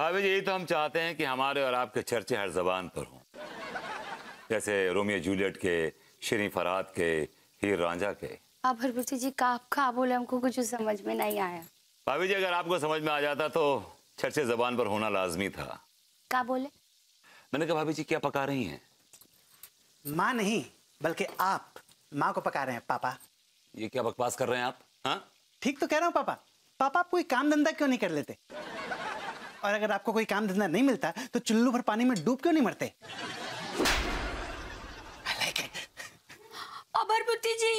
हाफिज यही तो हम चाहते हैं कि हमारे और आपके चर्चे हर जबान पर हों जैसे रोमियो जूलियट के शरी फरात के हीर रांझा के आप हरबुर्ती जी का आपका बोले हमको कुछ समझ में नहीं आया भाभी जी अगर आपको समझ में आ जाता तो चर्चे जबान पर होना लाजमी था क्या बोले मैंने कहा भाभी जी क्या पका रही हैं माँ नहीं बल्कि आप माँ को पका रहे हैं पापा ये क्या बकवास कर रहे हैं आप हाँ? ठीक तो कह रहा हूँ पापा पापा आप कोई काम धंधा क्यों नहीं कर लेते और अगर आपको कोई काम धंधा नहीं मिलता तो चुल्लू भर पानी में डूब क्यों नहीं मरते like अबरबुद्धि जी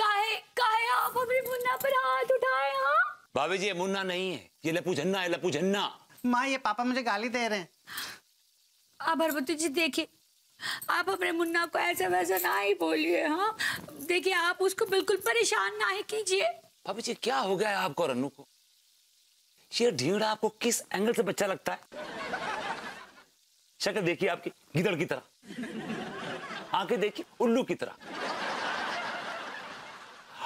काहे काहे आप अपने मुन्ना पर हाथ उठाए हाँ भाभी जी ये मुन्ना नहीं है ये लपू झन्ना है लपू झन्ना माँ ये पापा मुझे गाली दे रहे हैं अबरबुद्धि जी देखिए आप अपने मुन्ना को ऐसा वैसा ना ही बोलिए हाँ देखिए आप उसको बिल्कुल परेशान ना ही कीजिए भाभी जी क्या हो गया है आपको रनु को ये ढीड़ा आपको किस एंगल से बच्चा लगता है शक्ल देखिए आपकी गिदड़ की तरह आंखें देखिए उल्लू की तरह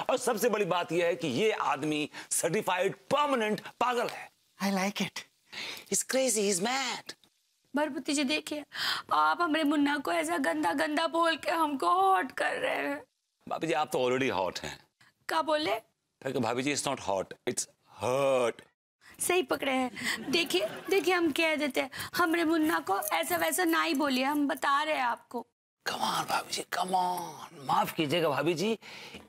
और सबसे बड़ी बात यह है कि ये आदमी सर्टिफाइड परमानेंट पागल है I like it is crazy is mad भरपति जी देखिए आप हमारे मुन्ना को ऐसा गंदा गंदा बोल के हमको हॉट कर रहे हैं भाभी जी आप तो ऑलरेडी हॉट हैं क्या बोले भाभी जी it's not hot it's hurt सही पकड़े हैं देखिए देखिए हम कह देते हैं हमने मुन्ना को ऐसा वैसा ना ही बोलिए हम बता रहे हैं आपको कमान भाभी जी कमान माफ कीजिएगा भाभी जी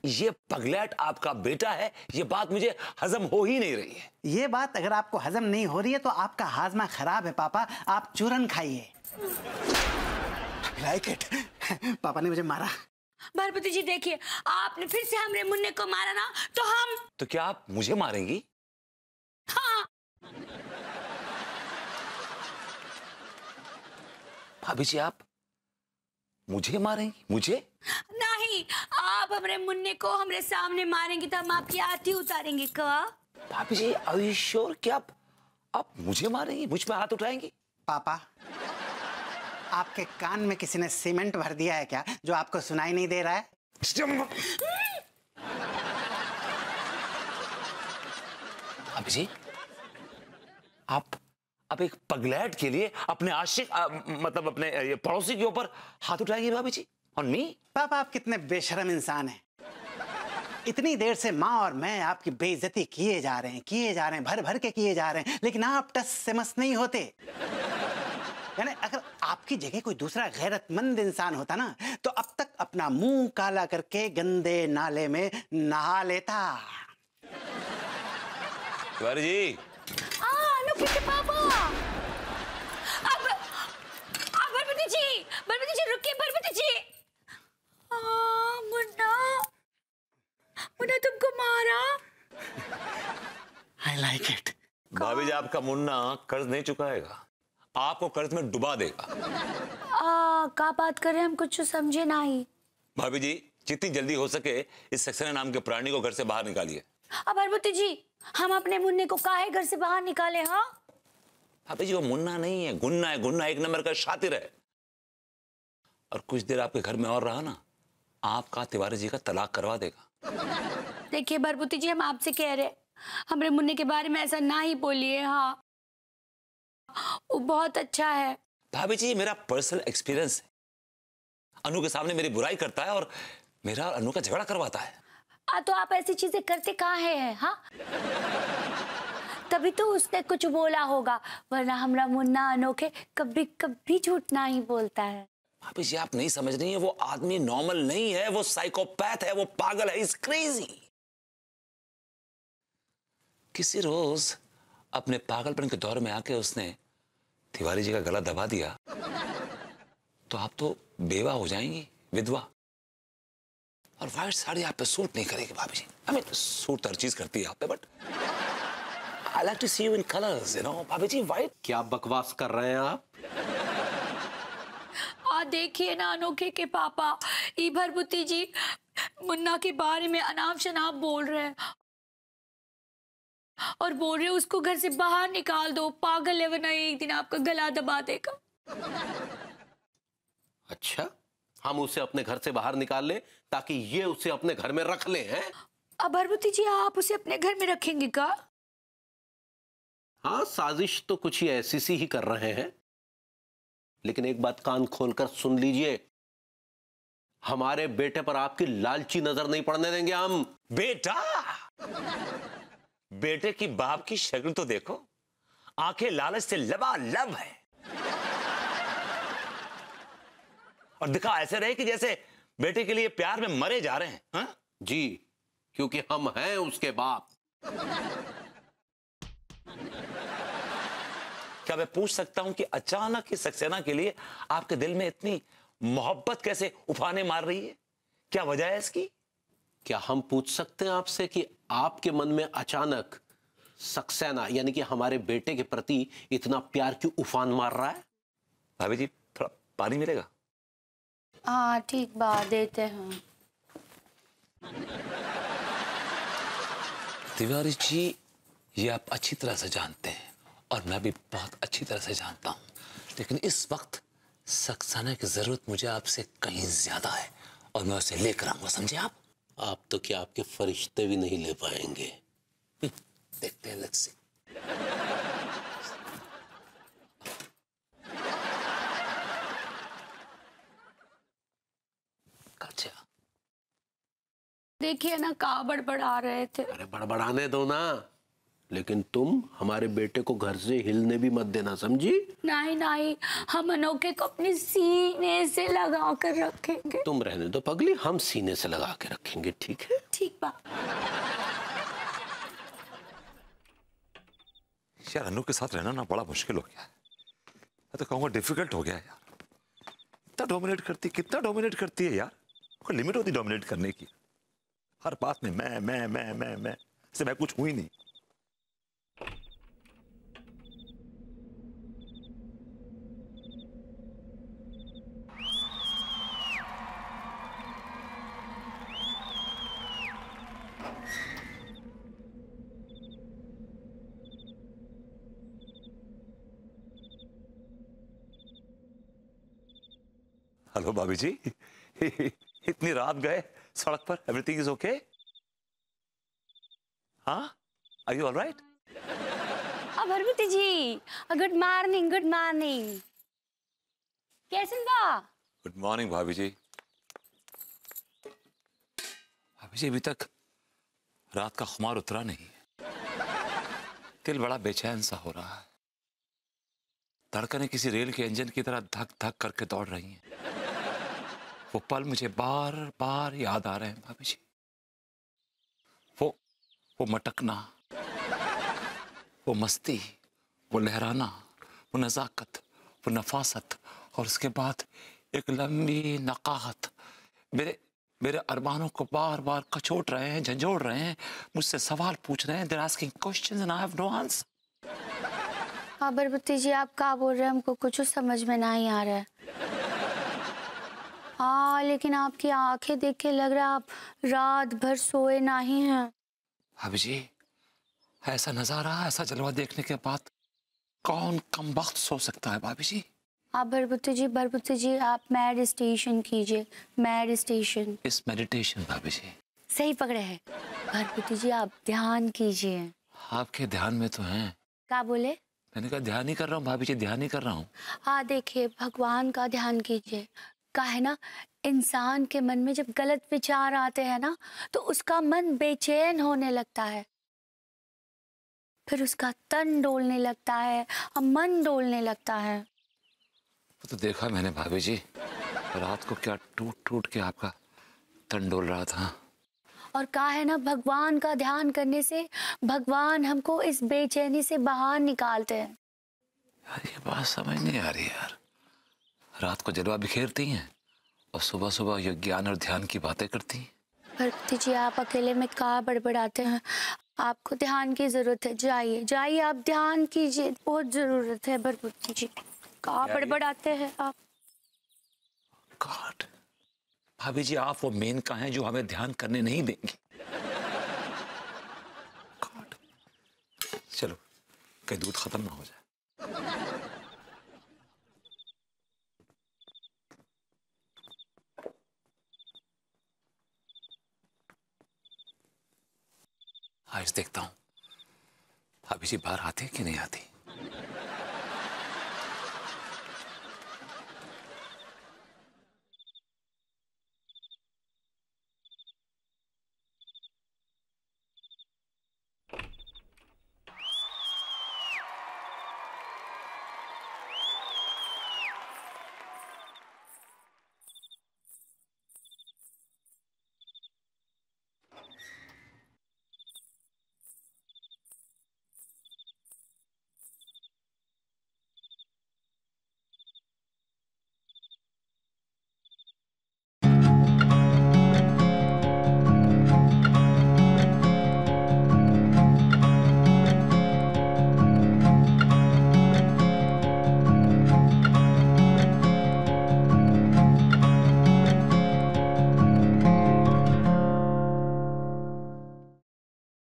ये पगलेट आपका बेटा है ये बात मुझे हजम हो ही नहीं रही है ये बात अगर आपको हजम नहीं हो रही है तो आपका हाजमा खराब है पापा आप चूरन खाइए लाइक इट पापा ने मुझे मारा भरपति जी देखिए आपने फिर से हमरे मुन्ने को मारा ना तो हम तो क्या आप मुझे मारेंगी हाँ। भाभी जी आप मुझे मारेंगी मुझे नहीं आप हमारे मुन्ने को हमारे सामने मारेंगे तो हम आपकी आती उतारेंगे का भाभी जी अभी श्योर क्या आप आप मुझे मारेंगे मुझ पे हाथ उठाएंगे पापा आपके कान में किसी ने सीमेंट भर दिया है क्या जो आपको सुनाई नहीं दे रहा है भाभी जी आप आप एक पगलैट के लिए अपने आशिक आ, मतलब अपने ये पड़ोसी के ऊपर हाथ उठाएंगे भाभी जी और मी पापा आप कितने बेशरम इंसान हैं इतनी देर से माँ और मैं आपकी बेइज्जती किए जा रहे हैं किए जा रहे हैं भर भर के किए जा रहे हैं लेकिन आप टस से मस नहीं होते यानी अगर आपकी जगह कोई दूसरा गैरतमंद इंसान होता ना तो अब तक अपना मुंह काला करके गंदे नाले में नहा लेता जी पापा जी जी रुकिए जी मुन्ना मुन्ना तुमको मारा आई लाइक इट भाभी जी आपका मुन्ना कर्ज नहीं चुकाएगा आपको कर्ज में डुबा देगा आ, का बात हैं हम कुछ समझे ना ही भाभी जी जितनी जल्दी हो सके इस सक्सेना नाम के प्राणी को घर से बाहर निकालिए अब हाँ, अरबती जी हम अपने मुन्ने को काहे घर से बाहर निकाले हाँ भाभी जी वो मुन्ना नहीं है गुन्ना है गुन्ना एक नंबर का शातिर है और कुछ देर आपके घर में और रहा ना आपका तिवारी जी का तलाक करवा देगा देखिए बरबुती जी हम आपसे कह रहे हमारे मुन्ने के बारे में ऐसा ना ही बोलिए हाँ वो बहुत अच्छा है भाभी जी मेरा पर्सनल एक्सपीरियंस है अनु के सामने मेरी बुराई करता है और मेरा और अनु का झगड़ा करवाता है आ तो आप ऐसी चीजें करते कहाँ है हाँ तभी तो उसने कुछ बोला होगा वरना हमारा मुन्ना अनोखे कभी कभी झूठ ना ही बोलता है ये आप नहीं समझ रही है वो आदमी नॉर्मल नहीं है वो साइकोपैथ है वो पागल है क्रेजी किसी रोज अपने पागलपन के दौर में आके उसने तिवारी जी का गला दबा दिया तो आप तो बेवा हो जाएंगी विधवा और वाइट साड़ी आप पे सूट नहीं करेगी भाभी जी आई मीन सूट हर चीज करती है आप पे but I like to see you in colours you know भाभी जी वाइट क्या बकवास कर रहे हैं आप आ देखिए ना अनोखे के पापा ईभरबुती जी मुन्ना के बारे में अनाप शनाप बोल रहे हैं और बोल रहे उसको घर से बाहर निकाल दो पागल है वरना एक दिन आपका गला दबा देगा अच्छा हम उसे अपने घर से बाहर निकाल लें ताकि ये उसे अपने घर में रख लें हैं अब भरवती जी आप उसे अपने घर में रखेंगे का हाँ साजिश तो कुछ ही ऐसी सी ही कर रहे हैं लेकिन एक बात कान खोलकर सुन लीजिए हमारे बेटे पर आपकी लालची नजर नहीं पड़ने देंगे हम बेटा बेटे की बाप की शक्ल तो देखो आंखें लालच से लबा लब है और दिखा ऐसे रहे कि जैसे बेटे के लिए प्यार में मरे जा रहे हैं हा? जी क्योंकि हम हैं उसके बाप क्या मैं पूछ सकता हूं कि अचानक ही सक्सेना के लिए आपके दिल में इतनी मोहब्बत कैसे उफाने मार रही है क्या वजह है इसकी क्या हम पूछ सकते हैं आपसे कि आपके मन में अचानक सक्सेना यानी कि हमारे बेटे के प्रति इतना प्यार क्यों उफान मार रहा है भाभी जी थोड़ा पानी मिलेगा हाँ ठीक बात देते हैं तिवारी जी ये आप अच्छी तरह से जानते हैं और मैं भी बहुत अच्छी तरह से जानता हूँ लेकिन इस वक्त सक्साना की ज़रूरत मुझे आपसे कहीं ज़्यादा है और मैं उसे लेकर आऊंगा समझे आप आप तो क्या आपके फरिश्ते भी नहीं ले पाएंगे हम्म, देखते हैं अलग से अच्छा देखिए ना कहा बड़बड़ा रहे थे अरे बड़बड़ाने दो ना लेकिन तुम हमारे बेटे को घर से हिलने भी मत देना समझी नहीं नहीं हम अनोखे को अपने सीने से लगा कर रखेंगे तुम रहने दो पगली हम सीने से लगा के रखेंगे ठीक है ठीक बात यार अनु के साथ रहना ना बड़ा मुश्किल हो गया मैं तो कहूंगा डिफिकल्ट हो गया यार इतना डोमिनेट करती कितना डोमिनेट करती है यार कोई लिमिट होती डोमिनेट करने की हर पास में मैं मैं मैं मैं मैं इससे मैं कुछ हूं ही नहीं हेलो भाभी जी इतनी रात गए सड़क पर एवरीथिंग इज ओके हाँ आर यू ऑलराइट अब Harmeet ji good morning good morning कैसे गुड मॉर्निंग भाभी जी भाभी जी अभी तक रात का खुमार उतरा नहीं दिल बड़ा बेचैन सा हो रहा है धड़कने किसी रेल के इंजन की तरह धक धक करके दौड़ रही हैं वो पल मुझे बार बार याद आ रहे हैं भाभी जी वो वो मटकना वो मस्ती वो लहराना वो नज़ाकत वो नफासत और उसके बाद एक लंबी नकाहत मेरे मेरे अरमानों को बार बार कचोट रहे हैं झंझोड़ रहे हैं मुझसे सवाल पूछ रहे हैं they're asking question and I have no answer हाँ बरबती जी आप क्या बोल रहे हैं हमको कुछ तो समझ में नहीं आ रहा है हाँ लेकिन आपकी आंखें देख के लग रहा है आप रात भर सोए ना ही हैं अभी जी ऐसा नजारा ऐसा जलवा देखने के बाद कौन कम वक्त सो सकता है भाभी जी आप भरभुति जी भरभुति जी आप मेडिटेशन कीजिए मेडिटेशन इस मेडिटेशन भाभी जी सही पकड़े हैं भरभुति जी आप ध्यान कीजिए आपके ध्यान में तो हैं क्या बोले मैंने कहा ध्यान ही कर रहा हूँ भाभी जी ध्यान ही कर रहा हूँ हाँ देखिए भगवान का ध्यान कीजिए का है ना इंसान के मन में जब गलत विचार आते हैं ना तो उसका मन बेचैन होने लगता है फिर उसका तन डोलने लगता है और मन डोलने लगता है वो तो देखा मैंने भाभी जी रात को क्या टूट टूट के आपका तन डोल रहा था और कहा है ना भगवान का ध्यान करने से भगवान हमको इस बेचैनी से बाहर निकालते हैं यार ये बात समझ नहीं आ रही यार रात को जलवा बिखेरती हैं और सुबह सुबह ये ज्ञान और ध्यान की बातें करती हैं भक्ति जी आप अकेले में कहा बड़बड़ाते हैं आपको ध्यान की जरूरत है जाइए जाइए आप ध्यान कीजिए बहुत जरूरत है भरभुति जी कहा बड़बड़ाते हैं आप गॉड भाभी जी आप वो मेन का हैं जो हमें ध्यान करने नहीं देंगे चलो कहीं दूध खत्म ना हो जाए आज हाँ, देखता हूं अब इसी बाहर आती कि नहीं आती